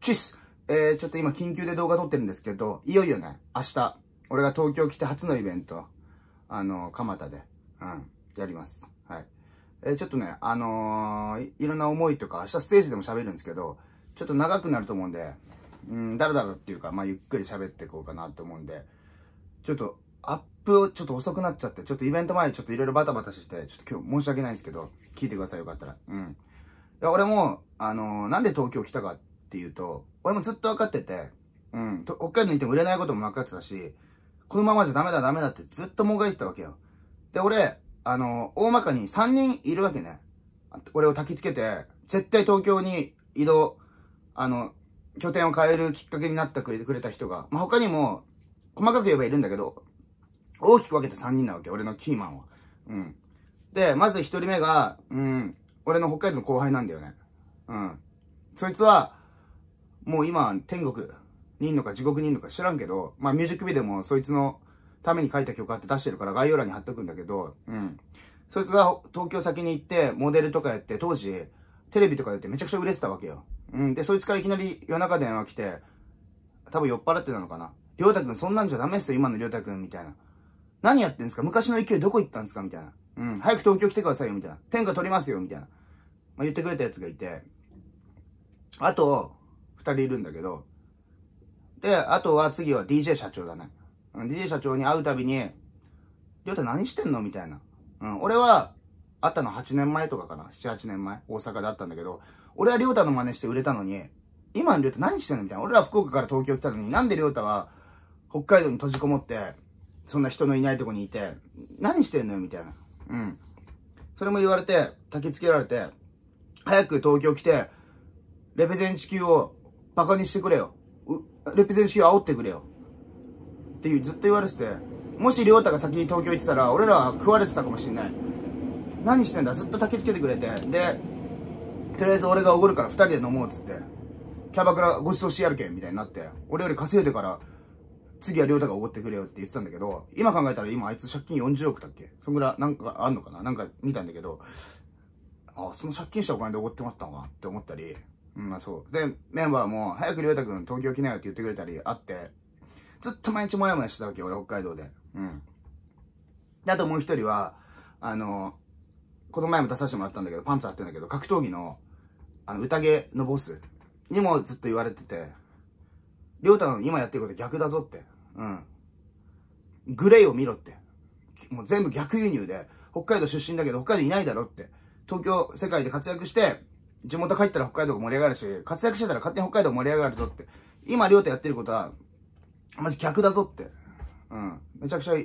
チスえー、ちょっと今緊急で動画撮ってるんですけど、いよいよね、明日、俺が東京来て初のイベント、あの、蒲田で、うん、やります。はい。えー、ちょっとね、あのー、いろんな思いとか、明日ステージでも喋るんですけど、ちょっと長くなると思うんで、うん、だらだらっていうか、まあ、ゆっくり喋っていこうかなと思うんで、ちょっと、アップをちょっと遅くなっちゃって、ちょっとイベント前ちょっといろいろバタバタして、ちょっと今日申し訳ないんですけど、聞いてくださいよかったら。うん。いや、俺も、あのー、なんで東京来たかって、っていうと、俺もずっと分かってて、うん、北海道に行っても売れないことも分かってたし、このままじゃダメだダメだってずっともがいてたわけよ。で、俺、あの、大まかに3人いるわけね。俺を焚きつけて、絶対東京に移動、あの、拠点を変えるきっかけになってくれた人が、まあ、他にも、細かく言えばいるんだけど、大きく分けて3人なわけ、俺のキーマンは。うん。で、まず1人目が、うん、俺の北海道の後輩なんだよね。うん。そいつは、もう今、天国にいんのか地獄にいんのか知らんけど、まあミュージックビデオもそいつのために書いた曲あって出してるから概要欄に貼っとくんだけど、うん。そいつが東京先に行って、モデルとかやって、当時、テレビとかやってめちゃくちゃ売れてたわけよ。うん。で、そいつからいきなり夜中電話来て、多分酔っ払ってたのかな。りょうたくんそんなんじゃダメっすよ、今のりょうたくん、みたいな。何やってんすか昔の勢いどこ行ったんすかみたいな。うん。早く東京来てくださいよ、みたいな。天下取りますよ、みたいな。まあ、言ってくれたやつがいて。あと、二人いるんだけど。で、あとは次は DJ 社長だね。うん、DJ 社長に会うたびに、りょうた何してんのみたいな。うん、俺は、会ったの8年前とかかな。7、8年前。大阪で会ったんだけど、俺はりょうたの真似して売れたのに、今のりょうた何してんのみたいな。俺ら福岡から東京来たのに、なんでりょうたは、北海道に閉じこもって、そんな人のいないとこにいて、何してんのよみたいな。うん。それも言われて、焚き付けられて、早く東京来て、レペゼン地球をバカにしてくれよ。レピゼンシーを煽ってくれよ。っていう、ずっと言われてて、もし亮太が先に東京行ってたら、俺らは食われてたかもしんない。何してんだずっと焚きつけてくれて。で、とりあえず俺がおごるから二人で飲もうっつって、キャバクラご馳走してやるけん、みたいになって、俺より稼いでから、次は亮太がおごってくれよって言ってたんだけど、今考えたら今あいつ借金40億だっけそんぐらいなんかあんのかななんか見たんだけど、あ、その借金したお金でおごってもらったのかって思ったり、うん、まあそう。で、メンバーも、早くりょうたくん東京来なよって言ってくれたりあって、ずっと毎日もやもやしてたわけ、俺北海道で。うん。で、あともう一人は、あの、この前も出させてもらったんだけど、パンツあってんだけど、格闘技の、あの、宴のボスにもずっと言われてて、りょうたの今やってること逆だぞって。うん。グレイを見ろって。もう全部逆輸入で、北海道出身だけど北海道いないだろって。東京、世界で活躍して、地元帰ったら北海道が盛り上がるし、活躍してたら勝手に北海道盛り上がるぞって。今、りょうとやってることは、まじ逆だぞって。うん。めちゃくちゃ、二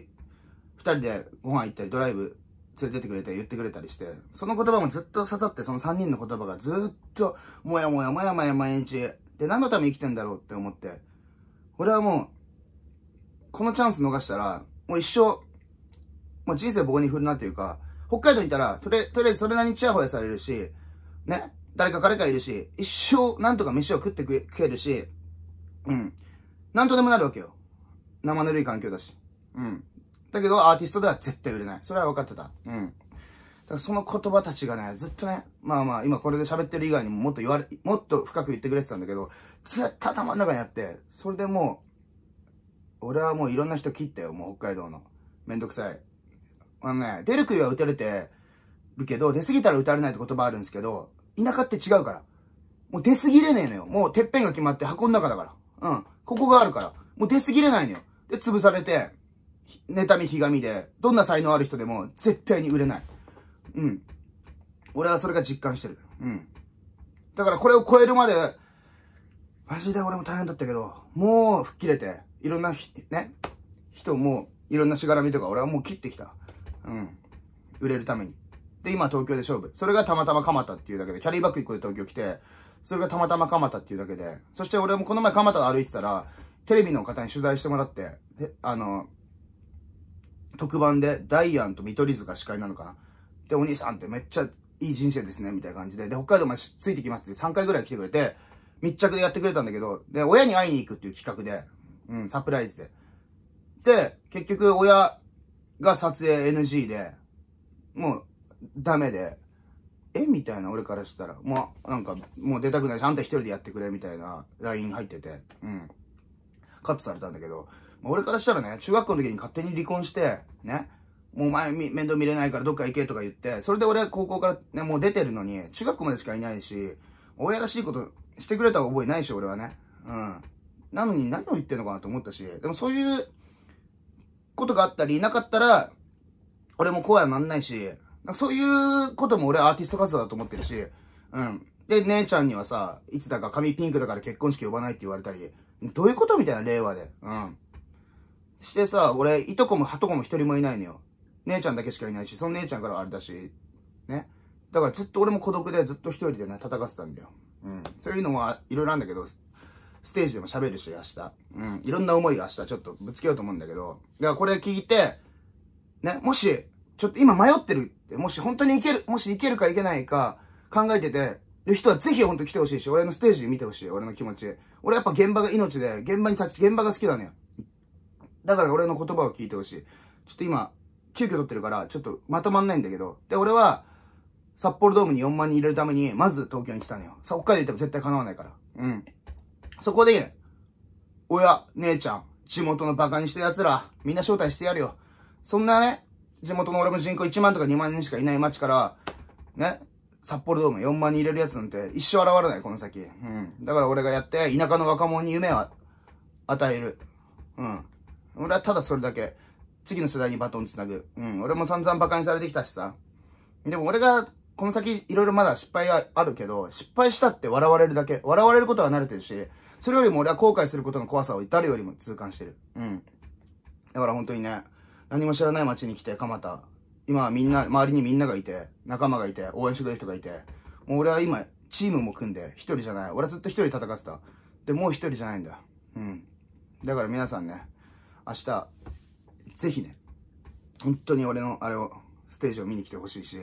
人でご飯行ったり、ドライブ連れてってくれて、言ってくれたりして、その言葉もずっと刺さって、その三人の言葉がずっと、もやもやもやもや毎日、で、何のために生きてんだろうって思って、俺はもう、このチャンス逃したら、もう一生、もう人生棒に振るなというか、北海道にいたら、とりあえずそれなりにチヤホヤされるし、ね、誰か彼かいるし、一生なんとか飯を食ってく食えるし、うん。なんとでもなるわけよ。生ぬるい環境だし。うん。だけど、アーティストでは絶対売れない。それは分かってた。うん。だからその言葉たちがね、ずっとね、まあまあ、今これで喋ってる以外にももっと言われ、もっと深く言ってくれてたんだけど、ずっと頭の中にあって、それでもう、俺はもういろんな人切ったよ、もう北海道の。めんどくさい。あのね、出る杭は打たれてるけど、出過ぎたら打たれないって言葉あるんですけど、田舎って違うから。もう出過ぎれねえのよ。もうてっぺんが決まって箱の中だから。うん。ここがあるから。もう出過ぎれないのよ。で、潰されて、妬み、ひがみで、どんな才能ある人でも絶対に売れない。うん。俺はそれが実感してる。うん。だからこれを超えるまで、マジで俺も大変だったけど、もう吹っ切れて、いろんなひ、ね、人も、いろんなしがらみとか俺はもう切ってきた。うん。売れるために。で、今東京で勝負。それがたまたま蒲田っていうだけで、キャリーバッグ1個で東京来て、それがたまたま蒲田っていうだけで、そして俺もこの前蒲田歩いてたら、テレビの方に取材してもらって、で、あの、特番で、ダイアンと見取り図が司会なのかな。で、お兄さんってめっちゃいい人生ですね、みたいな感じで。で、北海道までついてきますって3回ぐらい来てくれて、密着でやってくれたんだけど、で、親に会いに行くっていう企画で、うん、サプライズで。で、結局親が撮影 NG で、もうダメで、えみたいな俺からしたら、まあ、なんか、もう出たくないし、あんた一人でやってくれ、みたいな LINE 入ってて、うん。カットされたんだけど、まあ、俺からしたらね、中学校の時に勝手に離婚して、ね、もう前面倒見れないからどっか行けとか言って、それで俺高校からね、もう出てるのに、中学校までしかいないし、親らしいことしてくれた覚えないし、俺はね。うん。なのに何を言ってんのかなと思ったし、でもそういうことがあったり、いなかったら、俺もこうまなんないし、そういうことも俺アーティスト活動だと思ってるし、うん。で、姉ちゃんにはさ、いつだか髪ピンクだから結婚式呼ばないって言われたり、どういうことみたいな令和で。うん。してさ、俺、いとこもはとこも一人もいないのよ。姉ちゃんだけしかいないし、その姉ちゃんからあれだし、ね。だからずっと俺も孤独でずっと一人でね、戦ってたんだよ。うん。そういうのもいろいろあるんだけど、ステージでも喋るし、明日。うん。いろんな思い明日ちょっとぶつけようと思うんだけど。だからこれ聞いて、ね、もし、ちょっと今迷ってるって、もし本当にいける、もし行けるか行けないか考えてて、る人はぜひ本当来てほしいし、俺のステージで見てほしい、俺の気持ち。俺やっぱ現場が命で、現場に立ち、現場が好きだね。だから俺の言葉を聞いてほしい。ちょっと今、急遽撮ってるから、ちょっとまとまんないんだけど。で、俺は、札幌ドームに4万人入れるために、まず東京に来たのよ。さ、北海道行っても絶対叶わないから。うん。そこで、親、姉ちゃん、地元の馬鹿にした奴ら、みんな招待してやるよ。そんなね、地元の俺も人口1万とか2万人しかいない町から、ね、札幌ドーム4万人入れるやつなんて一生現れない、この先。うん。だから俺がやって、田舎の若者に夢を与える。うん。俺はただそれだけ。次の世代にバトン繋ぐ。うん。俺も散々馬鹿にされてきたしさ。でも俺が、この先いろいろまだ失敗があるけど、失敗したって笑われるだけ。笑われることは慣れてるし、それよりも俺は後悔することの怖さを至るよりも痛感してる。うん。だから本当にね、何も知らない町に来て、蒲田。今はみんな、周りにみんながいて、仲間がいて、応援してくれる人がいて、もう俺は今、チームも組んで、一人じゃない。俺はずっと一人戦ってた。で、もう一人じゃないんだ。うん。だから皆さんね、明日、ぜひね、本当に俺のあれを、ステージを見に来てほしいし、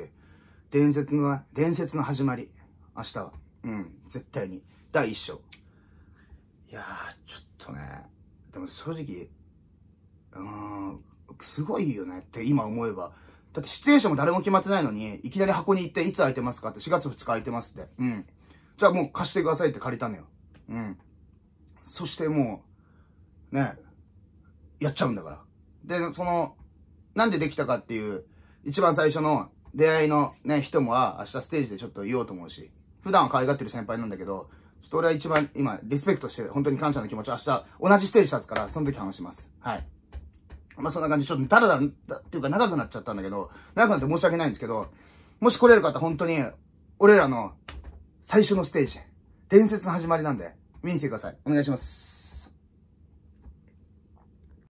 伝説の、伝説の始まり。明日は。うん、絶対に。第一章。いやー、ちょっとね、でも正直、すごいよねって今思えば。だって出演者も誰も決まってないのに、いきなり箱に行って、いつ空いてますかって、4月2日空いてますって。うん。じゃあもう貸してくださいって借りたのよ。うん。そしてもう、ね、やっちゃうんだから。で、その、なんでできたかっていう、一番最初の出会いのね、人もは、明日ステージでちょっと言おうと思うし、普段は可愛がってる先輩なんだけど、ちょっと俺は一番今、リスペクトして、本当に感謝の気持ち明日、同じステージ立つから、その時話します。はい。まあ、そんな感じ、ちょっとダラダラ、っていうか長くなっちゃったんだけど、長くなって申し訳ないんですけど、もし来れる方、本当に、俺らの最初のステージ、伝説の始まりなんで、見に来てください。お願いします。